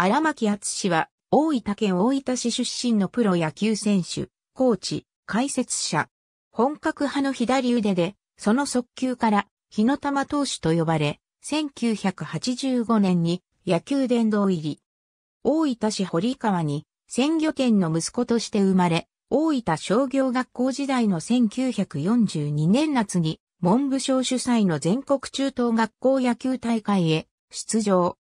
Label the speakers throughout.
Speaker 1: 荒牧厚氏は、大分県大分市出身のプロ野球選手、コーチ、解説者。本格派の左腕で、その速球から、日の玉投手と呼ばれ、1985年に野球殿堂入り。大分市堀川に、鮮魚店の息子として生まれ、大分商業学校時代の1942年夏に、文部省主催の全国中等学校野球大会へ出場。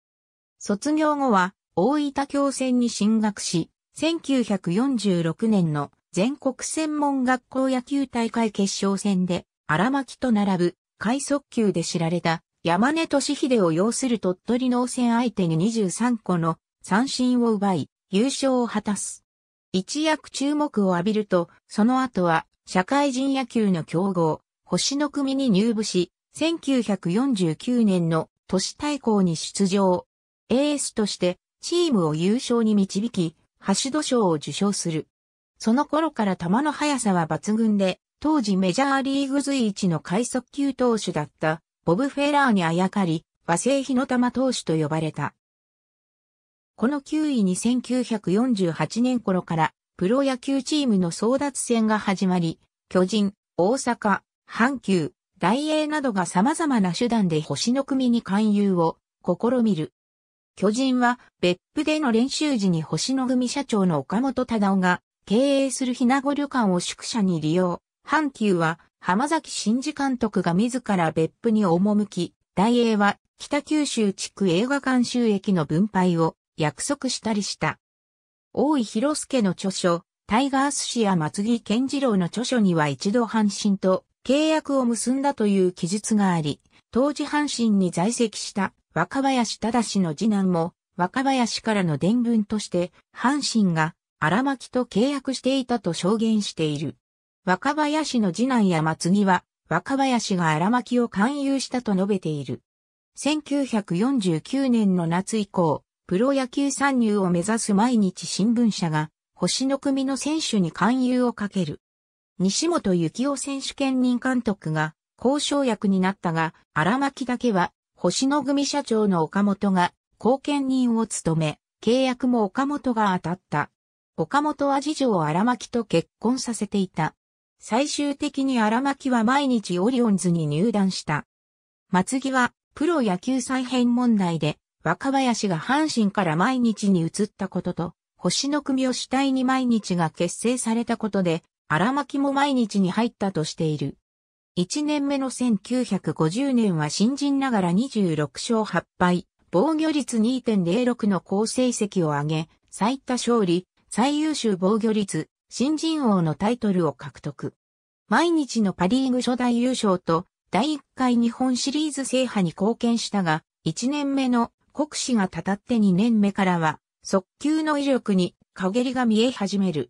Speaker 1: 卒業後は、大分共専に進学し、1946年の全国専門学校野球大会決勝戦で、荒巻と並ぶ、快速球で知られた、山根俊秀を擁する鳥取農船相手に23個の三振を奪い、優勝を果たす。一躍注目を浴びると、その後は、社会人野球の強豪、星の組に入部し、1949年の都市対抗に出場。エースとしてチームを優勝に導き、ハシュド賞を受賞する。その頃から球の速さは抜群で、当時メジャーリーグ随一の快速球投手だったボブ・フェラーにあやかり、和製火の玉投手と呼ばれた。この9位に1948年頃からプロ野球チームの争奪戦が始まり、巨人、大阪、阪急、大英などが様々な手段で星の組に勧誘を試みる。巨人は別府での練習時に星野組社長の岡本忠夫が経営するひなご旅館を宿舎に利用。阪急は浜崎新次監督が自ら別府に赴き、大英は北九州地区映画館収益の分配を約束したりした。大井広介の著書、タイガース氏や松木健次郎の著書には一度阪神と契約を結んだという記述があり、当時阪神に在籍した若林忠の次男も、若林からの伝聞として、阪神が荒牧と契約していたと証言している。若林の次男や松木は、若林が荒牧を勧誘したと述べている。1949年の夏以降、プロ野球参入を目指す毎日新聞社が、星の組の選手に勧誘をかける。西本幸雄選手兼任監督が交渉役になったが、荒牧だけは星野組社長の岡本が後見人を務め、契約も岡本が当たった。岡本は次女を荒牧と結婚させていた。最終的に荒牧は毎日オリオンズに入団した。松木はプロ野球再編問題で若林が阪神から毎日に移ったことと、星の組を主体に毎日が結成されたことで、荒牧も毎日に入ったとしている。1年目の1950年は新人ながら26勝8敗、防御率2.06の好成績を上げ、最多勝利、最優秀防御率、新人王のタイトルを獲得。毎日のパリーグ初代優勝と第1回日本シリーズ制覇に貢献したが、1年目の国士がたたって2年目からは、速球の威力に陰りが見え始める。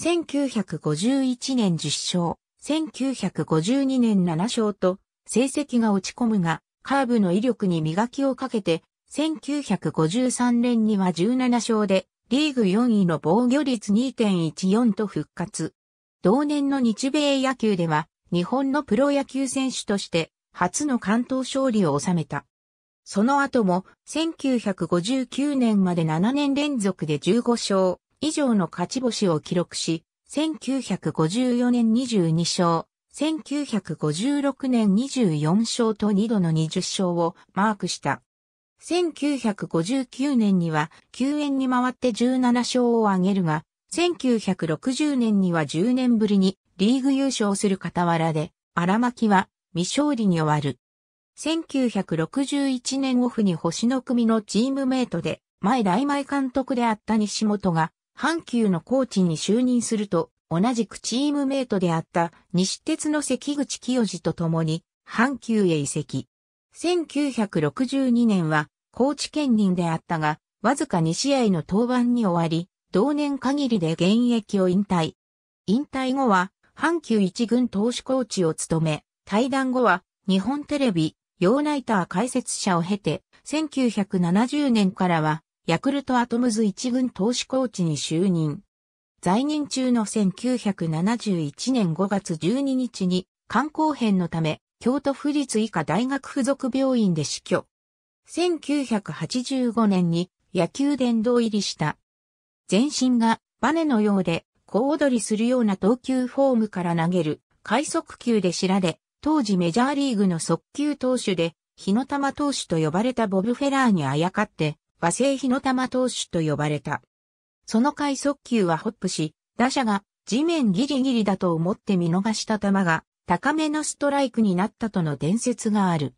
Speaker 1: 1951年10勝、1952年7勝と成績が落ち込むが、カーブの威力に磨きをかけて、1953年には17勝で、リーグ4位の防御率2.14と復活。同年の日米野球では、日本のプロ野球選手として、初の関東勝利を収めた。その後も、1959年まで7年連続で15勝以上の勝ち星を記録し、1954年22勝、1956年24勝と2度の20勝をマークした。1959年には救援に回って17勝を挙げるが、1960年には10年ぶりにリーグ優勝する傍らで、荒巻は未勝利に終わる。1961年オフに星の組のチームメイトで、前大前監督であった西本が阪急のコーチに就任すると、同じくチームメイトであった西鉄の関口清司と共に阪急へ移籍。1962年は高知県人であったが、わずか2試合の登板に終わり、同年限りで現役を引退。引退後は阪急一軍投手コーチを務め、退団後は日本テレビ、ヨーナイター解説者を経て、1970年からはヤクルトアトムズ一軍投手コーチに就任。在任中の1971年5月12日に肝硬変のため、京都府立医科大学附属病院で死去。1985年に野球殿堂入りした。全身がバネのようで、小踊りするような投球フォームから投げる、快速球で知られ、当時メジャーリーグの速球投手で、日の玉投手と呼ばれたボブ・フェラーにあやかって、和製火の玉投手と呼ばれた。その回速球はホップし、打者が地面ギリギリだと思って見逃した球が高めのストライクになったとの伝説がある。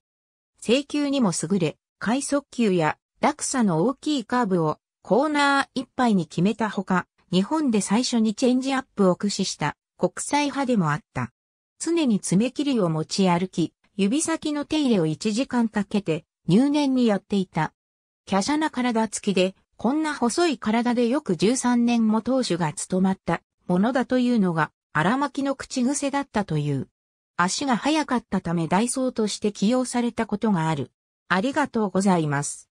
Speaker 1: 制球にも優れ、回速球や落差の大きいカーブをコーナーいっぱいに決めたほか、日本で最初にチェンジアップを駆使した国際派でもあった。常に爪切りを持ち歩き、指先の手入れを1時間かけて入念にやっていた。華奢な体つきで、こんな細い体でよく13年も当主が務まったものだというのが、荒巻の口癖だったという。足が速かったためダイソーとして起用されたことがある。ありがとうございます。